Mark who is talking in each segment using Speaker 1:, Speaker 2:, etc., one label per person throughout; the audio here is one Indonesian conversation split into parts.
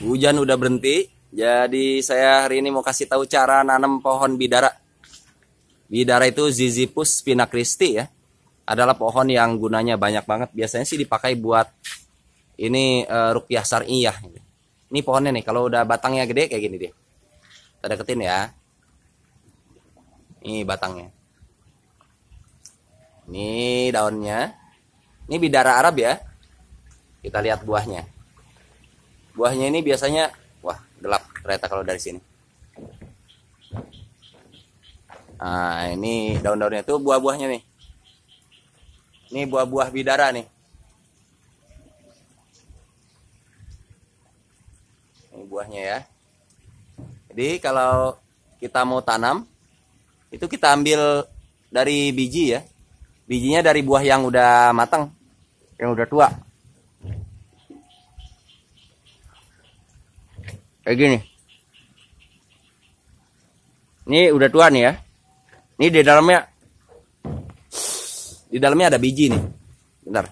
Speaker 1: Hujan udah berhenti, jadi saya hari ini mau kasih tahu cara nanam pohon bidara. Bidara itu Zizipus spinakristi ya. Adalah pohon yang gunanya banyak banget. Biasanya sih dipakai buat ini uh, eh, rukyah syariah. Ini pohonnya nih, kalau udah batangnya gede kayak gini deh. Kita deketin ya. Ini batangnya. Ini daunnya. Ini bidara Arab ya. Kita lihat buahnya. Buahnya ini biasanya wah gelap ternyata kalau dari sini. Nah, ini daun-daunnya tuh buah-buahnya nih. Ini buah-buah bidara nih. Ini buahnya ya. Jadi kalau kita mau tanam, itu kita ambil dari biji ya. Bijinya dari buah yang udah matang, yang udah tua. kayak gini ini udah tua nih ya ini di dalamnya di dalamnya ada biji nih bentar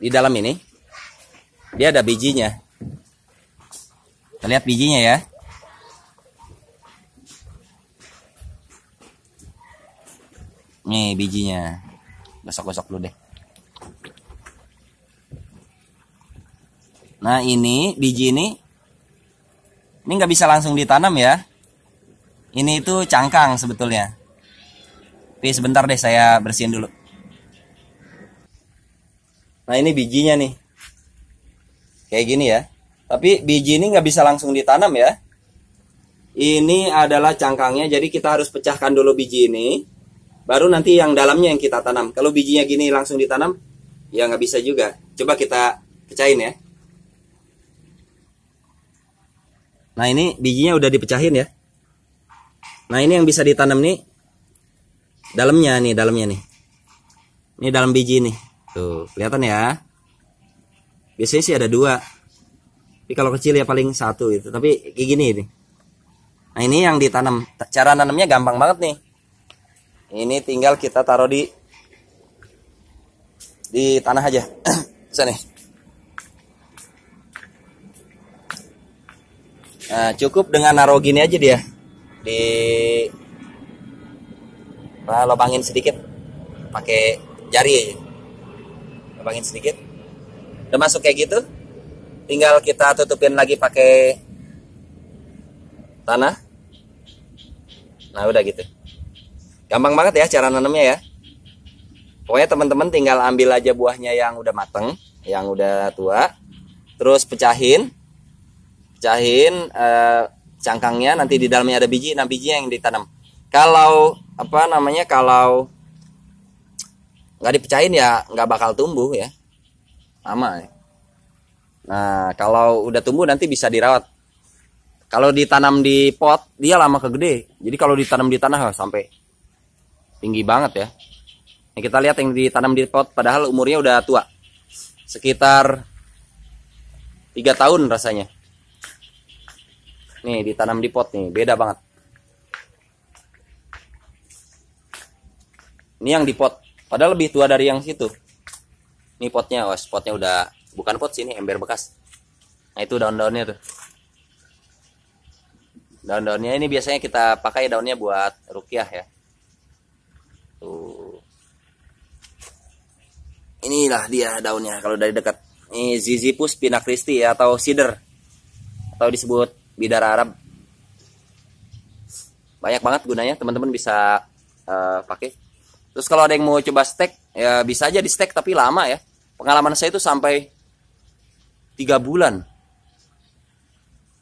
Speaker 1: di dalam ini dia ada bijinya kita lihat bijinya ya nih bijinya gosok-gosok dulu deh Nah ini biji ini ini nggak bisa langsung ditanam ya. Ini itu cangkang sebetulnya. Tapi sebentar deh saya bersihin dulu. Nah ini bijinya nih. Kayak gini ya. Tapi biji ini nggak bisa langsung ditanam ya. Ini adalah cangkangnya, jadi kita harus pecahkan dulu biji ini. Baru nanti yang dalamnya yang kita tanam. Kalau bijinya gini langsung ditanam, ya nggak bisa juga. Coba kita pecahin ya. Nah ini bijinya udah dipecahin ya. Nah ini yang bisa ditanam nih dalamnya nih dalamnya nih. Ini dalam biji nih. Tuh kelihatan ya. Biasanya sih ada dua. Tapi kalau kecil ya paling satu itu. Tapi kayak gini ini. Nah ini yang ditanam. Cara nanamnya gampang banget nih. Ini tinggal kita taruh di di tanah aja. Bisa nih. Nah, cukup dengan naruh gini aja dia di nah, lubangin sedikit pakai jari aja. Lubangin sedikit. Udah masuk kayak gitu. Tinggal kita tutupin lagi pakai tanah. Nah, udah gitu. Gampang banget ya cara nanamnya ya. Pokoknya teman-teman tinggal ambil aja buahnya yang udah mateng, yang udah tua, terus pecahin, cahin eh, cangkangnya nanti di dalamnya ada biji nah biji yang ditanam kalau apa namanya kalau nggak dipecahin ya nggak bakal tumbuh ya sama ya. nah kalau udah tumbuh nanti bisa dirawat kalau ditanam di pot dia lama kegede jadi kalau ditanam di tanah oh, sampai tinggi banget ya nah, kita lihat yang ditanam di pot padahal umurnya udah tua sekitar tiga tahun rasanya Nih ditanam di pot nih, beda banget. Ini yang di pot, padahal lebih tua dari yang situ. Ini potnya, was potnya udah bukan pot sini, ember bekas. Nah itu daun-daunnya tuh. Daun-daunnya ini biasanya kita pakai daunnya buat rukiah ya. Tuh. Inilah dia daunnya kalau dari dekat. Ini Zizipus pinakristi atau cedar atau disebut bidara Arab banyak banget gunanya teman-teman bisa uh, pakai terus kalau ada yang mau coba stek ya bisa aja di stek tapi lama ya pengalaman saya itu sampai tiga bulan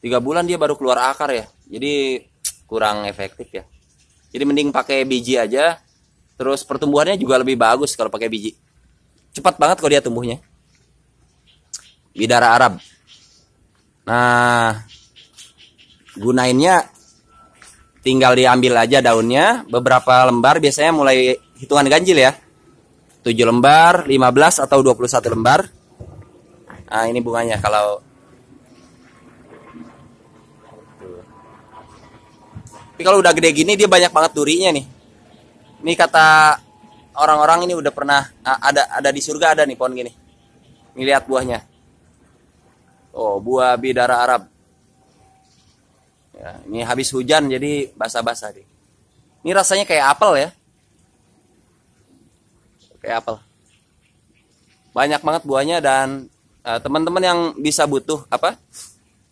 Speaker 1: tiga bulan dia baru keluar akar ya jadi kurang efektif ya jadi mending pakai biji aja terus pertumbuhannya juga lebih bagus kalau pakai biji cepat banget kalau dia tumbuhnya bidara Arab nah gunainnya tinggal diambil aja daunnya beberapa lembar biasanya mulai hitungan ganjil ya 7 lembar 15 atau 21 lembar nah ini bunganya kalau tapi kalau udah gede gini dia banyak banget durinya nih ini kata orang-orang ini udah pernah ada ada di surga ada nih pohon gini ini lihat buahnya oh buah bidara Arab Ya, ini habis hujan jadi basah-basah nih. Ini rasanya kayak apel ya. Kayak apel. Banyak banget buahnya dan eh, teman-teman uh, yang bisa butuh apa?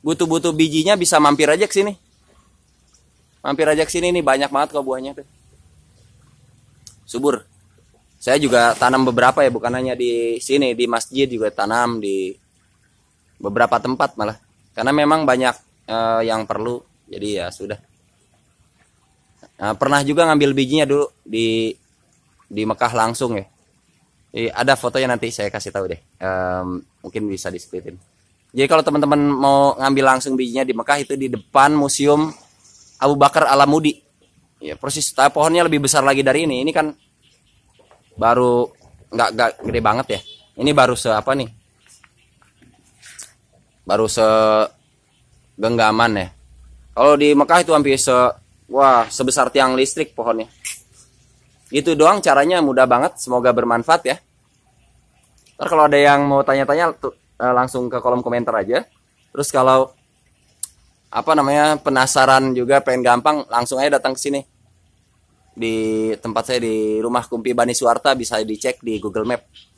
Speaker 1: Butuh-butuh bijinya bisa mampir aja ke sini. Mampir aja ke sini nih banyak banget kok buahnya tuh. Subur. Saya juga tanam beberapa ya, bukan hanya di sini, di masjid juga tanam di beberapa tempat malah. Karena memang banyak uh, yang perlu jadi ya sudah nah, pernah juga ngambil bijinya dulu di di Mekah langsung ya jadi ada fotonya nanti saya kasih tahu deh um, mungkin bisa di splitin jadi kalau teman-teman mau ngambil langsung bijinya di Mekah itu di depan museum Abu Bakar Alamudi ya persis Tapi pohonnya lebih besar lagi dari ini ini kan baru nggak nggak gede banget ya ini baru se apa nih baru se genggaman ya kalau di Mekah itu hampir se wah sebesar tiang listrik pohonnya. Itu doang caranya mudah banget, semoga bermanfaat ya. Ntar kalau ada yang mau tanya-tanya eh, langsung ke kolom komentar aja. Terus kalau apa namanya penasaran juga pengen gampang langsung aja datang ke sini di tempat saya di rumah Kumpi Bani Suarta bisa dicek di Google Map.